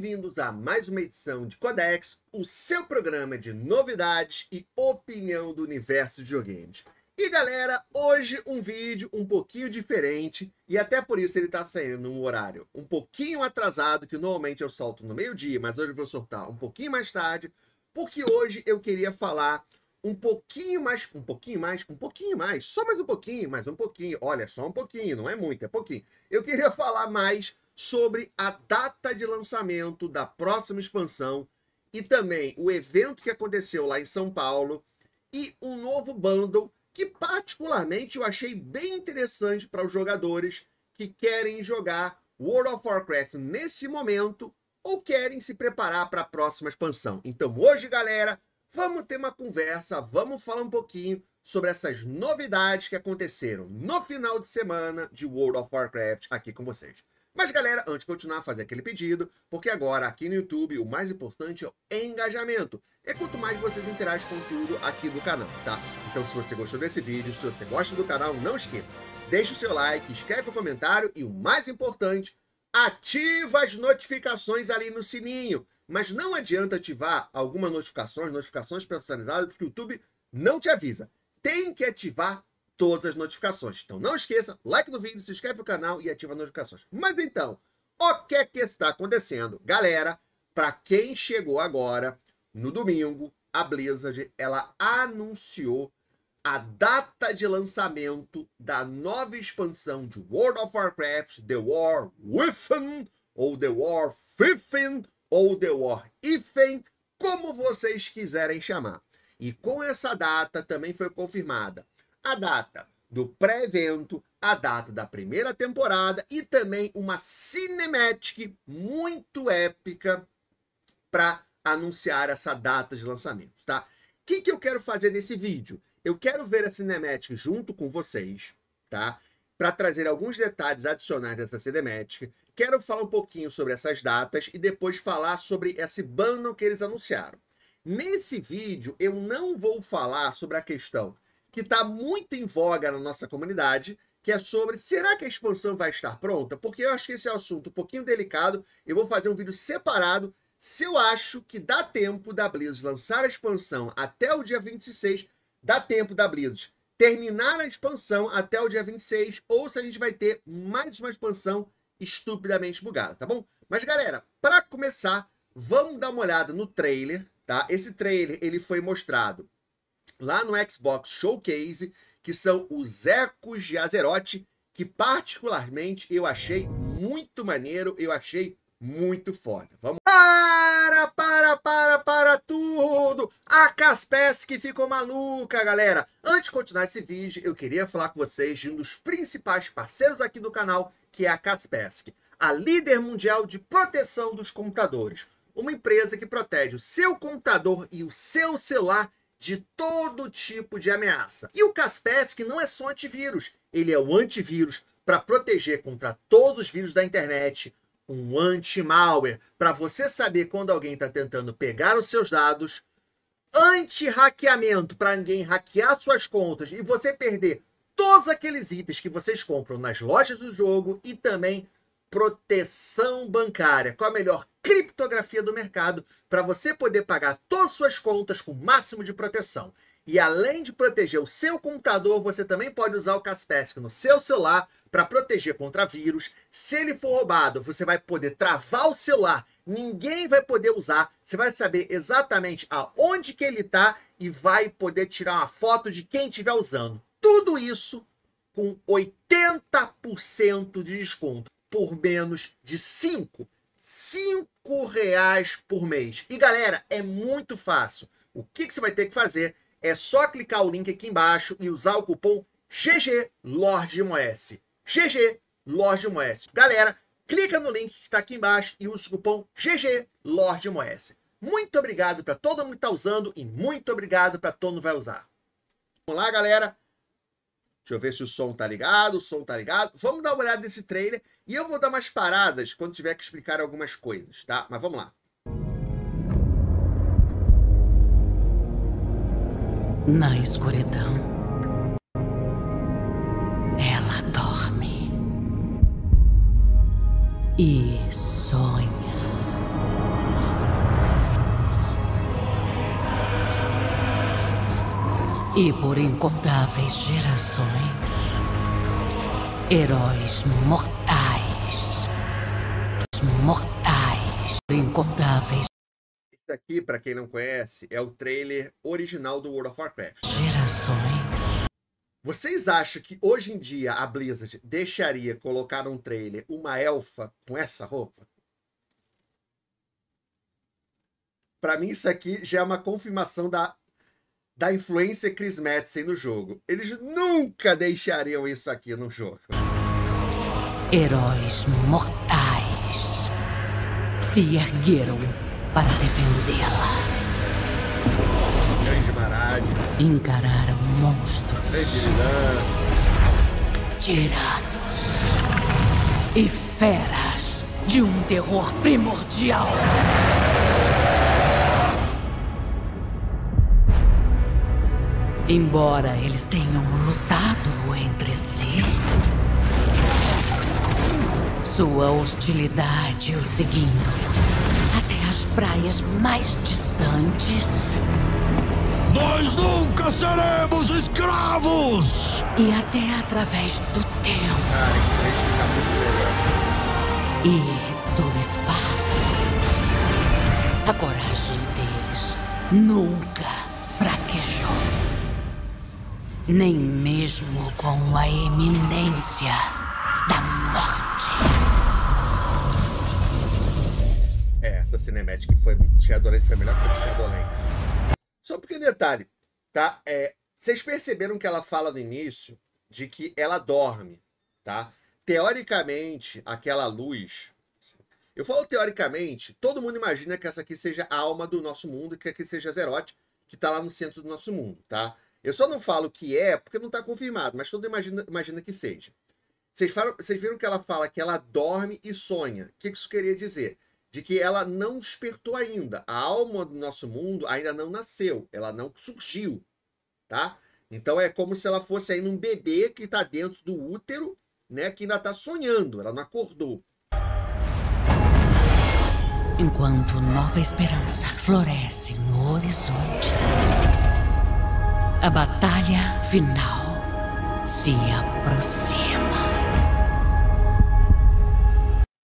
bem-vindos a mais uma edição de Codex, o seu programa de novidades e opinião do universo de videogames. E galera, hoje um vídeo um pouquinho diferente e até por isso ele está saindo num horário um pouquinho atrasado, que normalmente eu solto no meio-dia, mas hoje eu vou soltar um pouquinho mais tarde, porque hoje eu queria falar um pouquinho mais, um pouquinho mais, um pouquinho mais, só mais um pouquinho, mais um pouquinho, olha, só um pouquinho, não é muito, é pouquinho. Eu queria falar mais sobre a data de lançamento da próxima expansão e também o evento que aconteceu lá em São Paulo e um novo bundle que particularmente eu achei bem interessante para os jogadores que querem jogar World of Warcraft nesse momento ou querem se preparar para a próxima expansão. Então hoje, galera, vamos ter uma conversa, vamos falar um pouquinho sobre essas novidades que aconteceram no final de semana de World of Warcraft aqui com vocês. Mas, galera, antes de continuar, fazer aquele pedido, porque agora aqui no YouTube o mais importante é engajamento. É quanto mais vocês interagem com o conteúdo aqui do canal, tá? Então, se você gostou desse vídeo, se você gosta do canal, não esqueça, deixa o seu like, escreve o um comentário e o mais importante, ativa as notificações ali no sininho. Mas não adianta ativar algumas notificações, notificações personalizadas, porque o YouTube não te avisa. Tem que ativar todas as notificações. Então não esqueça, like no vídeo, se inscreve no canal e ativa as notificações. Mas então, o que é que está acontecendo? Galera, para quem chegou agora, no domingo, a Blizzard, ela anunciou a data de lançamento da nova expansão de World of Warcraft, The War Within, ou The War Within, ou The War Ifen, como vocês quiserem chamar. E com essa data também foi confirmada a data do pré-evento, a data da primeira temporada e também uma cinematic muito épica para anunciar essa data de lançamento, tá? O que, que eu quero fazer nesse vídeo? Eu quero ver a cinematic junto com vocês, tá? Para trazer alguns detalhes adicionais dessa cinematic. Quero falar um pouquinho sobre essas datas e depois falar sobre esse bundle que eles anunciaram. Nesse vídeo, eu não vou falar sobre a questão que está muito em voga na nossa comunidade, que é sobre será que a expansão vai estar pronta? Porque eu acho que esse é um assunto um pouquinho delicado. Eu vou fazer um vídeo separado se eu acho que dá tempo da Blizzard lançar a expansão até o dia 26, dá tempo da Blizzard terminar a expansão até o dia 26 ou se a gente vai ter mais uma expansão estupidamente bugada, tá bom? Mas galera, para começar, vamos dar uma olhada no trailer, tá? Esse trailer ele foi mostrado lá no Xbox Showcase, que são os ecos de Azeroth, que particularmente eu achei muito maneiro, eu achei muito foda. Vamos para, para, para, para tudo! A Kaspersky ficou maluca, galera! Antes de continuar esse vídeo, eu queria falar com vocês de um dos principais parceiros aqui do canal, que é a Kaspersky, a líder mundial de proteção dos computadores. Uma empresa que protege o seu computador e o seu celular de todo tipo de ameaça. E o Kaspersky não é só antivírus, ele é o antivírus para proteger contra todos os vírus da internet, um anti-malware, para você saber quando alguém está tentando pegar os seus dados, anti-hackeamento, para ninguém hackear suas contas e você perder todos aqueles itens que vocês compram nas lojas do jogo e também proteção bancária, com a melhor criptografia do mercado, para você poder pagar todas suas contas com o máximo de proteção. E além de proteger o seu computador, você também pode usar o Kaspersky no seu celular para proteger contra vírus. Se ele for roubado, você vai poder travar o celular, ninguém vai poder usar. Você vai saber exatamente aonde que ele está e vai poder tirar uma foto de quem estiver usando. Tudo isso com 80% de desconto por menos de 5. 5 reais por mês. E galera, é muito fácil. O que, que você vai ter que fazer é só clicar o link aqui embaixo e usar o cupom GG Lorde GG Lorde Galera, clica no link que está aqui embaixo e usa o cupom GG Lorde Muito obrigado para todo mundo que está usando e muito obrigado para todo mundo que vai usar. Vamos lá, galera. Deixa eu ver se o som tá ligado, o som tá ligado. Vamos dar uma olhada nesse trailer e eu vou dar umas paradas quando tiver que explicar algumas coisas, tá? Mas vamos lá. Na escuridão, ela dorme. E e por incontáveis gerações. Heróis mortais. Mortais. Incontáveis. Isso aqui, para quem não conhece, é o trailer original do World of Warcraft. Gerações. Vocês acham que hoje em dia a Blizzard deixaria colocar num trailer uma elfa com essa roupa? Para mim, isso aqui já é uma confirmação da da tá influência Chris Madsen no jogo. Eles nunca deixariam isso aqui no jogo. Heróis mortais se ergueram para defendê-la. Grande Encararam monstros. Tiranos. E feras de um terror primordial. Embora eles tenham lutado entre si, sua hostilidade o seguindo até as praias mais distantes. Nós nunca seremos escravos! E até através do tempo. Tá e do espaço. A coragem deles nunca nem mesmo com a iminência da morte. É, essa cinemática foi Shadowland foi a melhor coisa Shadowland. Só um pequeno detalhe, tá? É, vocês perceberam que ela fala no início de que ela dorme, tá? Teoricamente, aquela luz. Eu falo teoricamente, todo mundo imagina que essa aqui seja a alma do nosso mundo, que aqui seja Zerote, que tá lá no centro do nosso mundo, tá? Eu só não falo que é porque não está confirmado, mas todo imagina, imagina que seja. Vocês, falam, vocês viram que ela fala que ela dorme e sonha. O que isso queria dizer? De que ela não despertou ainda. A alma do nosso mundo ainda não nasceu, ela não surgiu, tá? Então é como se ela fosse ainda um bebê que está dentro do útero, né? Que ainda está sonhando, ela não acordou. Enquanto nova esperança floresce no horizonte. A batalha final se aproxima.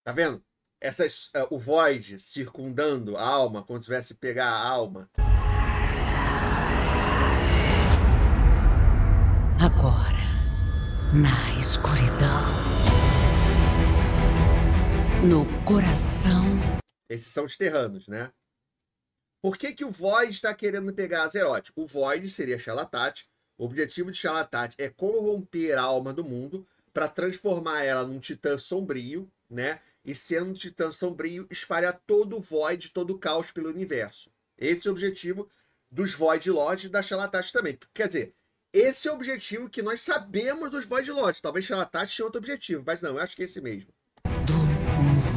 Tá vendo? Essa, uh, eh, o void circundando a alma, quando tivesse pegar a alma. Agora, na escuridão, no coração. Esses são os terranos, né? Por que, que o Void está querendo pegar Azeroth? O Void seria Xalatate. O objetivo de Xalatate é corromper a alma do mundo para transformar ela num titã sombrio, né? E sendo um titã sombrio, espalhar todo o Void, todo o caos pelo universo. Esse é o objetivo dos Void Lords e da Xalatate também. Quer dizer, esse é o objetivo que nós sabemos dos Void Lords. Talvez Xalatate tenha outro objetivo, mas não, eu acho que é esse mesmo. Do mundo.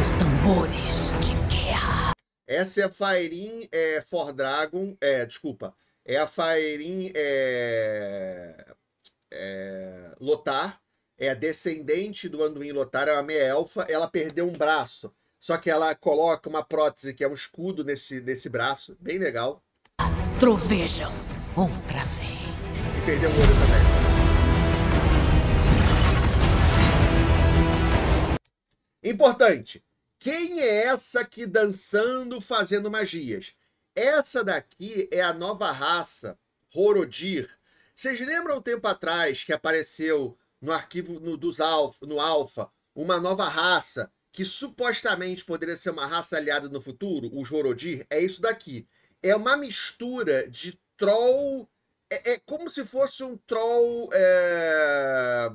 Os tambores essa é a Fairin é, For Dragon. É, desculpa. É a Fairin é, é, Lotar. É a descendente do Anduin Lotar, é uma meia-elfa. Ela perdeu um braço. Só que ela coloca uma prótese, que é um escudo, nesse, nesse braço. Bem legal. Trovejam outra vez. E perdeu o olho também. Importante, quem é essa aqui dançando, fazendo magias? Essa daqui é a nova raça, Horodir. Vocês lembram um tempo atrás que apareceu no arquivo no, dos alfa, no Alpha uma nova raça que supostamente poderia ser uma raça aliada no futuro, os Horodir? É isso daqui. É uma mistura de troll. É, é como se fosse um troll. É...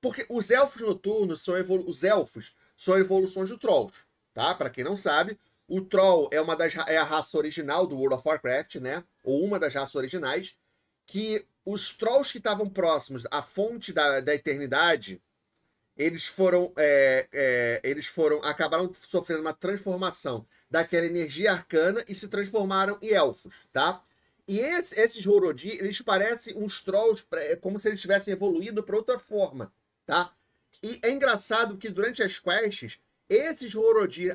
Porque os elfos noturnos são evolu... os elfos são evoluções do Trolls, tá? Para quem não sabe, o Troll é uma das é a raça original do World of Warcraft, né? Ou uma das raças originais que os Trolls que estavam próximos à fonte da, da eternidade, eles foram é, é, eles foram acabaram sofrendo uma transformação daquela energia arcana e se transformaram em elfos, tá? E esses Horodi, eles parecem uns trolls, é, como se eles tivessem evoluído para outra forma, tá? E é engraçado que durante as quests, esses Horodi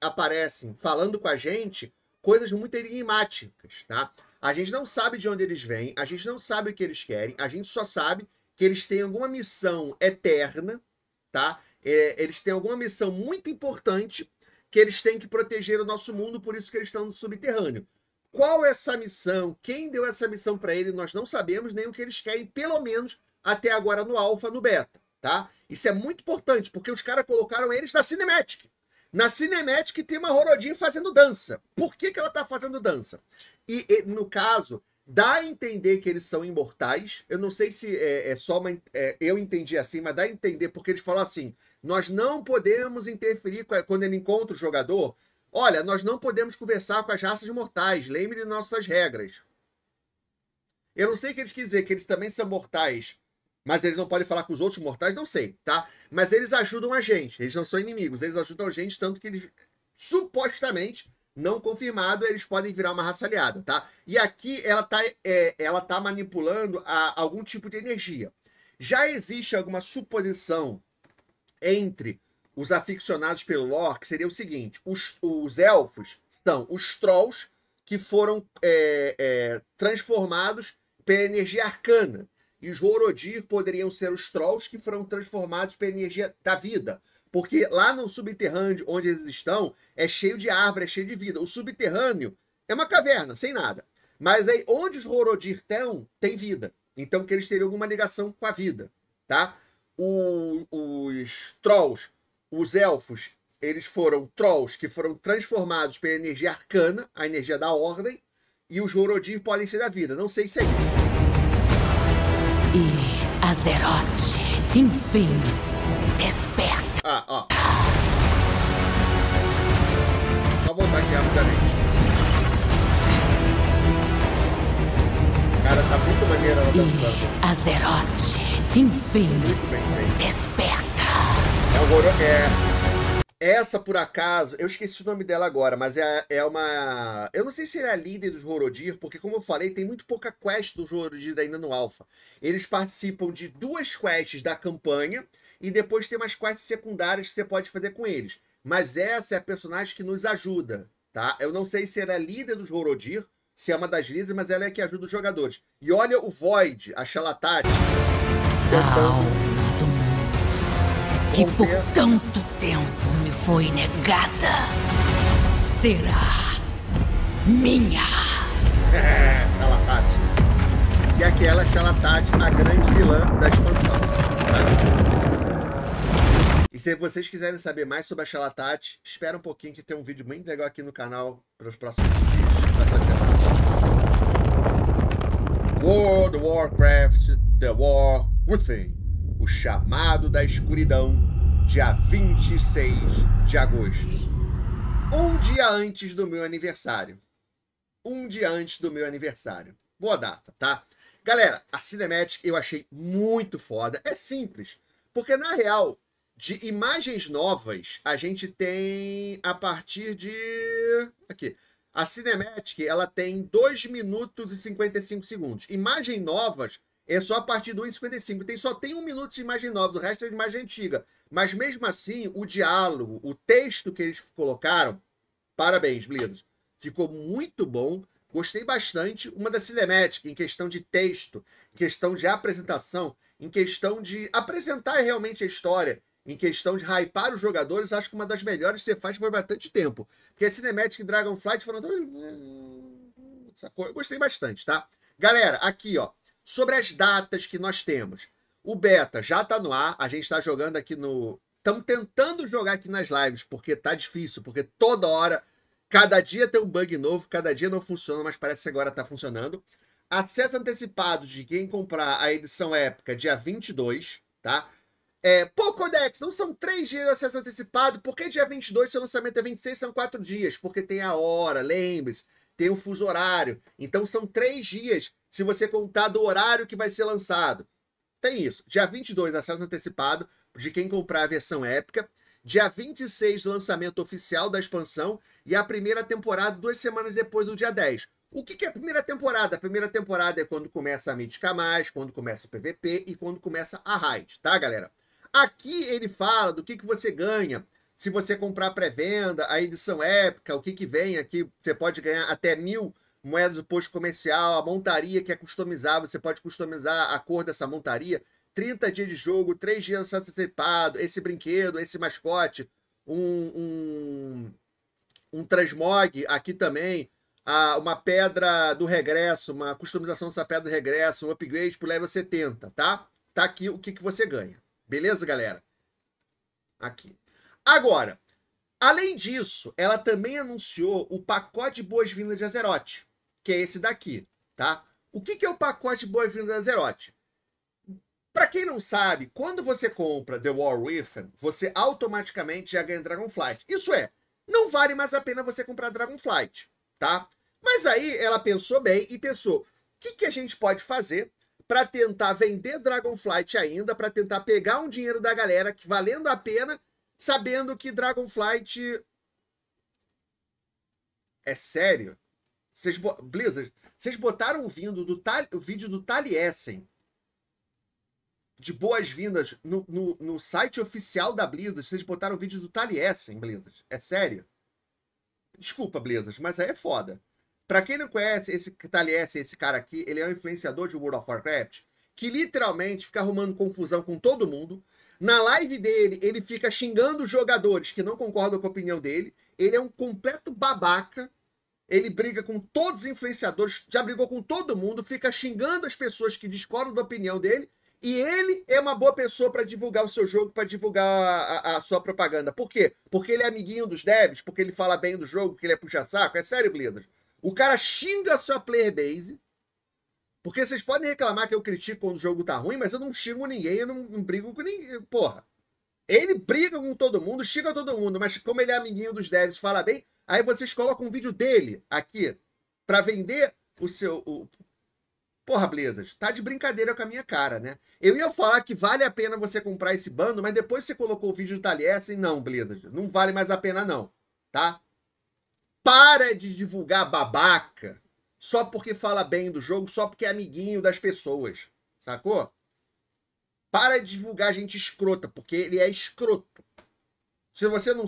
aparecem falando com a gente coisas muito enigmáticas, tá? A gente não sabe de onde eles vêm, a gente não sabe o que eles querem, a gente só sabe que eles têm alguma missão eterna, tá? É, eles têm alguma missão muito importante que eles têm que proteger o nosso mundo, por isso que eles estão no subterrâneo. Qual é essa missão? Quem deu essa missão para ele? Nós não sabemos nem o que eles querem, pelo menos até agora no alfa, no beta, tá? Isso é muito importante, porque os caras colocaram eles na Cinematic. Na Cinematic tem uma Rorodin fazendo dança. Por que, que ela tá fazendo dança? E, e, no caso, dá a entender que eles são imortais. Eu não sei se é, é só uma. É, eu entendi assim, mas dá a entender, porque eles falam assim: nós não podemos interferir quando ele encontra o jogador. Olha, nós não podemos conversar com as raças mortais. Lembre de nossas regras. Eu não sei o que eles querem que eles também são mortais mas eles não podem falar com os outros mortais, não sei, tá? Mas eles ajudam a gente, eles não são inimigos, eles ajudam a gente, tanto que eles, supostamente, não confirmado, eles podem virar uma raça aliada, tá? E aqui ela tá, é, ela tá manipulando a, algum tipo de energia. Já existe alguma suposição entre os aficionados pelo lore, que seria o seguinte: os, os elfos são os trolls que foram é, é, transformados pela energia arcana e os Rorodir poderiam ser os Trolls que foram transformados pela energia da vida. Porque lá no subterrâneo onde eles estão, é cheio de árvore, é cheio de vida. O subterrâneo é uma caverna, sem nada. Mas aí onde os Rorodir estão, tem vida. Então que eles teriam alguma ligação com a vida, tá? O, os Trolls, os Elfos, eles foram Trolls que foram transformados pela energia arcana, a energia da ordem, e os Rorodir podem ser da vida. Não sei se é isso. Azeroth, enfim, desperta. Ah, ó. Só voltar aqui rapidamente. Cara, tá muito maneiro ela dançando. Azeroth, enfim, desperta. É o É... Essa, por acaso, eu esqueci o nome dela agora, mas é, é uma. Eu não sei se ele é a líder dos Rorodir, porque, como eu falei, tem muito pouca quest dos Rorodir ainda no Alpha. Eles participam de duas quests da campanha e depois tem umas quests secundárias que você pode fazer com eles. Mas essa é a personagem que nos ajuda, tá? Eu não sei se ela é a líder dos Rorodir, se é uma das líderes, mas ela é que ajuda os jogadores. E olha o Void, a Xalatari. Que por tanto tempo me foi negada será minha. É, Xalatate. Tá e aquela Xalatate, a grande vilã da expansão. Tá. E se vocês quiserem saber mais sobre a Xalatate, espera um pouquinho que tem um vídeo muito legal aqui no canal para os próximos dias, World of Warcraft, The War Within. O chamado da escuridão dia 26 de agosto. Um dia antes do meu aniversário. Um dia antes do meu aniversário. Boa data, tá? Galera, a Cinematic eu achei muito foda. É simples, porque na real, de imagens novas, a gente tem a partir de. Aqui. A Cinematic, ela tem 2 minutos e 55 segundos. Imagens novas, é só a partir do 1,55. Tem, só tem um minuto de imagem nova, o resto é de imagem antiga. Mas mesmo assim, o diálogo, o texto que eles colocaram, parabéns, Blidos. Ficou muito bom. Gostei bastante. Uma da Cinematic, em questão de texto, em questão de apresentação, em questão de apresentar realmente a história, em questão de hypar os jogadores, acho que uma das melhores que você faz por bastante tempo. Porque a Cinematic Dragonflight foram. Eu gostei bastante, tá? Galera, aqui, ó sobre as datas que nós temos. O beta já está no ar, a gente está jogando aqui no. Estamos tentando jogar aqui nas lives, porque tá difícil, porque toda hora, cada dia tem um bug novo, cada dia não funciona, mas parece que agora está funcionando. Acesso antecipado de quem comprar a edição épica, dia 22, tá? É, Pô, Codex, não são três dias de acesso antecipado, por que dia 22, seu lançamento é 26, são quatro dias? Porque tem a hora, lembre-se, tem o fuso horário. Então são três dias se você contar do horário que vai ser lançado. Tem isso. Dia 22, acesso antecipado de quem comprar a versão épica. Dia 26, lançamento oficial da expansão. E a primeira temporada, duas semanas depois do dia 10. O que, que é a primeira temporada? A primeira temporada é quando começa a mítica mais, quando começa o PVP e quando começa a raid, tá, galera? Aqui ele fala do que, que você ganha se você comprar pré-venda, a edição épica, o que, que vem aqui. Você pode ganhar até mil moeda do posto comercial, a montaria que é customizável, você pode customizar a cor dessa montaria. 30 dias de jogo, 3 dias antecipado, esse brinquedo, esse mascote, um, um, um transmog aqui também, a, uma pedra do regresso, uma customização dessa pedra do regresso, um upgrade pro level 70, tá? Tá aqui o que, que você ganha. Beleza, galera? Aqui. Agora, além disso, ela também anunciou o pacote de boas-vindas de Azeroth, que é esse daqui, tá? O que, que é o pacote boa vindo da Zerote? Para quem não sabe, quando você compra The War Within, você automaticamente já ganha Dragonflight. Isso é, não vale mais a pena você comprar Dragonflight, tá? Mas aí ela pensou bem e pensou, o que, que a gente pode fazer para tentar vender Dragonflight ainda, para tentar pegar um dinheiro da galera que valendo a pena, sabendo que Dragonflight é sério? Vocês bo... Blizzard, vocês botaram o, vindo do tal... o vídeo do Taliesin de boas-vindas no, no, no, site oficial da Blizzard. Vocês botaram o vídeo do Taliesin, Blizzard. É sério? Desculpa, Blizzard, mas aí é foda. Pra quem não conhece esse Taliesin, esse cara aqui, ele é um influenciador de World of Warcraft que literalmente fica arrumando confusão com todo mundo. Na live dele, ele fica xingando os jogadores que não concordam com a opinião dele. Ele é um completo babaca ele briga com todos os influenciadores, já brigou com todo mundo, fica xingando as pessoas que discordam da opinião dele, e ele é uma boa pessoa para divulgar o seu jogo, para divulgar a, a, sua propaganda. Por quê? Porque ele é amiguinho dos devs, porque ele fala bem do jogo, porque ele é puxa-saco. É sério, Blizzard. O cara xinga a sua player base, porque vocês podem reclamar que eu critico quando o jogo tá ruim, mas eu não xingo ninguém, eu não, não brigo com ninguém. Porra. Ele briga com todo mundo, xinga todo mundo, mas como ele é amiguinho dos devs, fala bem, aí vocês colocam um vídeo dele aqui para vender o seu. O... Porra, Blizzard, tá de brincadeira com a minha cara, né? Eu ia falar que vale a pena você comprar esse bando, mas depois você colocou o vídeo do Taliesin, assim, não, Blizzard, não vale mais a pena não, tá? Para de divulgar babaca só porque fala bem do jogo, só porque é amiguinho das pessoas, sacou? Para de divulgar gente escrota, porque ele é escroto. Se você não,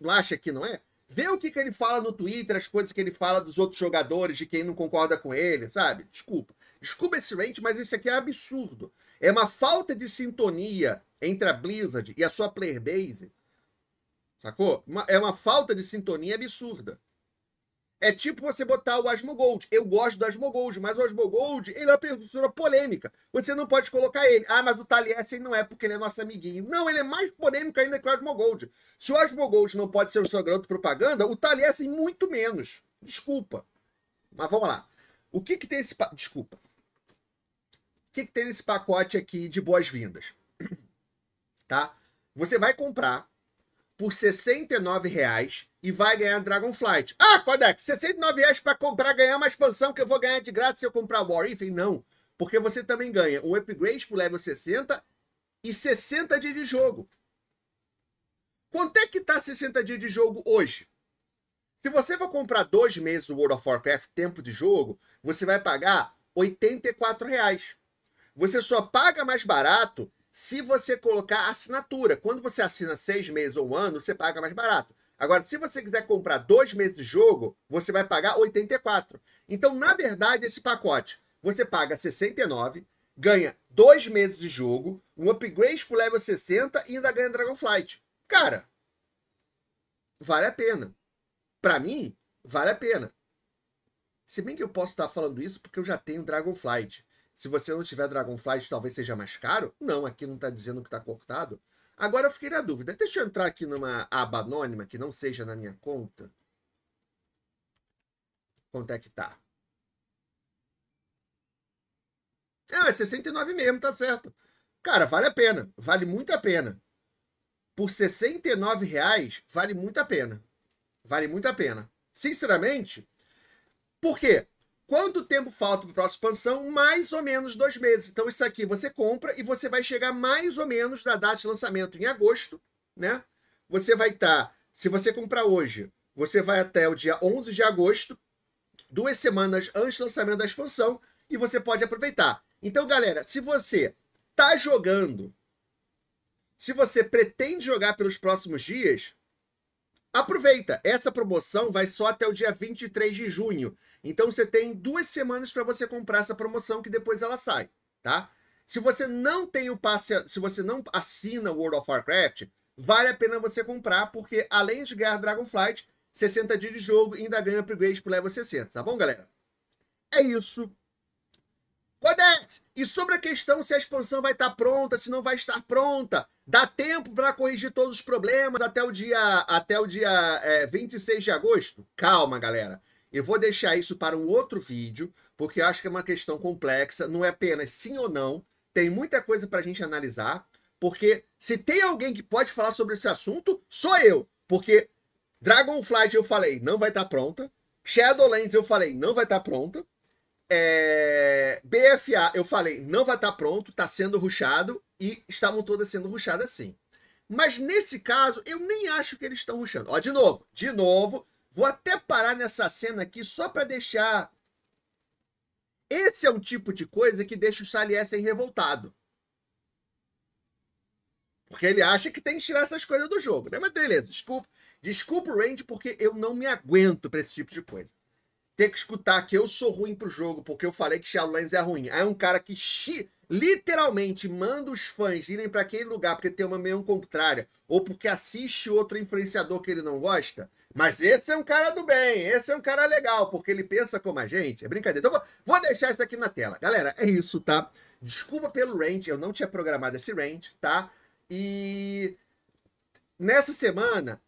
não acha que não é, vê o que, que ele fala no Twitter, as coisas que ele fala dos outros jogadores, de quem não concorda com ele, sabe? Desculpa. Desculpa esse rant, mas isso aqui é absurdo. É uma falta de sintonia entre a Blizzard e a sua player base, sacou? é uma falta de sintonia absurda. É tipo você botar o Asmogold. Eu gosto do Asmogold, mas o Asmogold, ele é uma pessoa polêmica. Você não pode colocar ele. Ah, mas o Taliesin não é porque ele é nosso amiguinho. Não, ele é mais polêmico ainda que o Asmogold. Se o Asmogold não pode ser o seu garoto propaganda, o Taliesin muito menos. Desculpa. Mas vamos lá. O que que tem esse... Pa... Desculpa. O que que tem nesse pacote aqui de boas-vindas? Tá? Você vai comprar por 69 reais e vai ganhar Dragonflight. Ah, Codex, 69 reais para comprar, ganhar uma expansão que eu vou ganhar de graça se eu comprar War. Enfim, não. Porque você também ganha o upgrade para level 60 e 60 dias de jogo. Quanto é que tá 60 dias de jogo hoje? Se você for comprar dois meses do World of Warcraft tempo de jogo, você vai pagar R$ 84. Reais. Você só paga mais barato se você colocar assinatura. Quando você assina seis meses ou um ano, você paga mais barato. Agora, se você quiser comprar dois meses de jogo, você vai pagar 84. Então, na verdade, esse pacote, você paga 69, ganha dois meses de jogo, um upgrade pro level 60 e ainda ganha Dragonflight. Cara, vale a pena. Para mim, vale a pena. Se bem que eu posso estar falando isso porque eu já tenho Dragonflight se você não tiver Dragonflight, talvez seja mais caro. Não, aqui não está dizendo que está cortado. Agora eu fiquei na dúvida. Deixa eu entrar aqui numa aba anônima que não seja na minha conta. Quanto é que tá? Ah, é 69 mesmo, tá certo. Cara, vale a pena. Vale muito a pena. Por 69 reais, vale muito a pena. Vale muito a pena. Sinceramente, por quê? Quanto tempo falta para a próxima expansão? Mais ou menos dois meses. Então, isso aqui você compra e você vai chegar mais ou menos na data de lançamento em agosto, né? Você vai estar, tá, se você comprar hoje, você vai até o dia 11 de agosto, duas semanas antes do lançamento da expansão, e você pode aproveitar. Então, galera, se você tá jogando, se você pretende jogar pelos próximos dias, Aproveita, essa promoção vai só até o dia 23 de junho. Então você tem duas semanas para você comprar essa promoção que depois ela sai, tá? Se você não tem o passe, se você não assina World of Warcraft, vale a pena você comprar porque além de ganhar Dragonflight, 60 dias de jogo ainda ganha upgrade pro level 60, tá bom, galera? É isso. Codex! E sobre a questão se a expansão vai estar tá pronta, se não vai estar pronta, dá tempo para corrigir todos os problemas até o dia, até o dia é, 26 de agosto? Calma, galera. Eu vou deixar isso para um outro vídeo, porque acho que é uma questão complexa, não é apenas sim ou não, tem muita coisa para a gente analisar, porque se tem alguém que pode falar sobre esse assunto, sou eu, porque Dragonflight eu falei, não vai estar tá pronta, Shadowlands eu falei, não vai estar tá pronta, é, BFA, eu falei, não vai estar tá pronto, está sendo ruxado e estavam todas sendo ruxadas sim. Mas nesse caso, eu nem acho que eles estão ruxando. Ó, de novo, de novo, vou até parar nessa cena aqui só para deixar. Esse é um tipo de coisa que deixa o Saliessen revoltado. Porque ele acha que tem que tirar essas coisas do jogo, né? Mas beleza, desculpa. Desculpa o Range, porque eu não me aguento para esse tipo de coisa ter que escutar que eu sou ruim pro jogo, porque eu falei que Shadowlands é ruim. Aí é um cara que literalmente manda os fãs irem para aquele lugar porque tem uma meio contrária, ou porque assiste outro influenciador que ele não gosta. Mas esse é um cara do bem, esse é um cara legal, porque ele pensa como a gente. É brincadeira. Então vou deixar isso aqui na tela. Galera, é isso, tá? Desculpa pelo range, eu não tinha programado esse range, tá? E nessa semana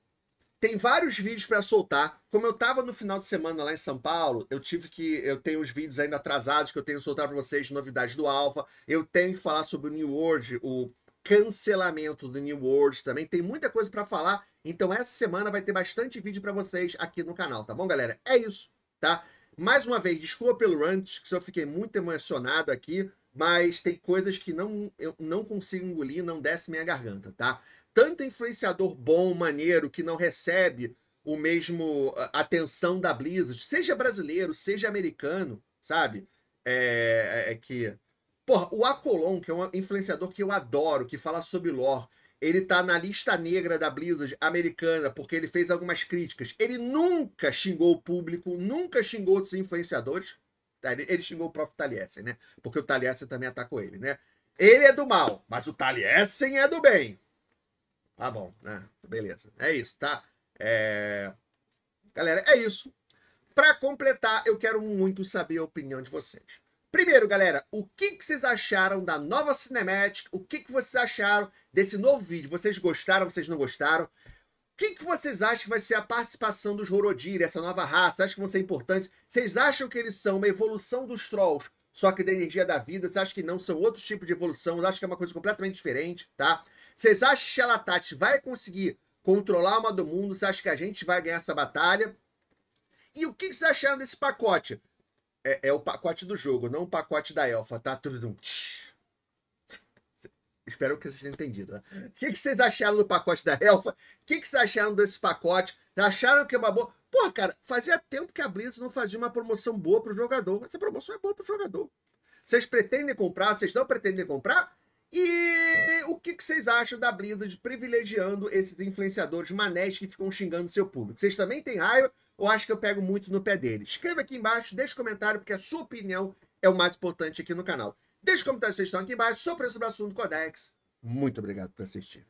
tem vários vídeos para soltar. Como eu tava no final de semana lá em São Paulo, eu tive que. Eu tenho os vídeos ainda atrasados que eu tenho que soltar para vocês, novidades do Alpha. Eu tenho que falar sobre o New World, o cancelamento do New World também. Tem muita coisa para falar. Então, essa semana vai ter bastante vídeo para vocês aqui no canal, tá bom, galera? É isso, tá? Mais uma vez, desculpa pelo rant, que eu fiquei muito emocionado aqui, mas tem coisas que não, eu não consigo engolir, não desce minha garganta, tá? tanto influenciador bom, maneiro, que não recebe o mesmo ah, atenção da Blizzard, seja brasileiro, seja americano, sabe? É, é, é que. Porra, o Acolon, que é um influenciador que eu adoro, que fala sobre lore, ele tá na lista negra da Blizzard americana porque ele fez algumas críticas. Ele nunca xingou o público, nunca xingou outros influenciadores. Tá? Ele xingou o próprio Taliesin, né? Porque o Taliesin também atacou ele, né? Ele é do mal, mas o Taliesin é do bem. Tá bom, né? Beleza. É isso, tá? É... Galera, é isso. Para completar, eu quero muito saber a opinião de vocês. Primeiro, galera, o que, que vocês acharam da nova Cinematic? O que, que vocês acharam desse novo vídeo? Vocês gostaram, vocês não gostaram? O que, que vocês acham que vai ser a participação dos Rorodir, essa nova raça? Acho que vão ser importantes? Vocês acham que eles são uma evolução dos Trolls, só que da energia da vida? Vocês acham que não? São outro tipo de evolução? Vocês acham que é uma coisa completamente diferente, tá? Vocês acham que a Tati vai conseguir controlar uma do mundo? Você acha que a gente vai ganhar essa batalha? E o que vocês acharam desse pacote? É, é o pacote do jogo, não o pacote da Elfa, tá? Tudo Espero que vocês tenham entendido. Né? O que, vocês acharam do pacote da Elfa? O que, vocês acharam desse pacote? Acharam que é uma boa. Pô, cara, fazia tempo que a Blizzard não fazia uma promoção boa pro jogador. Essa promoção é boa pro jogador. Vocês pretendem comprar? Vocês não pretendem comprar? E o que, que, vocês acham da Blizzard privilegiando esses influenciadores manés que ficam xingando seu público? Vocês também têm raiva ou acho que eu pego muito no pé deles? Escreva aqui embaixo, deixe comentário, porque a sua opinião é o mais importante aqui no canal. Deixe comentário se vocês estão aqui embaixo, sou preço sobre o assunto Codex. Muito obrigado por assistir.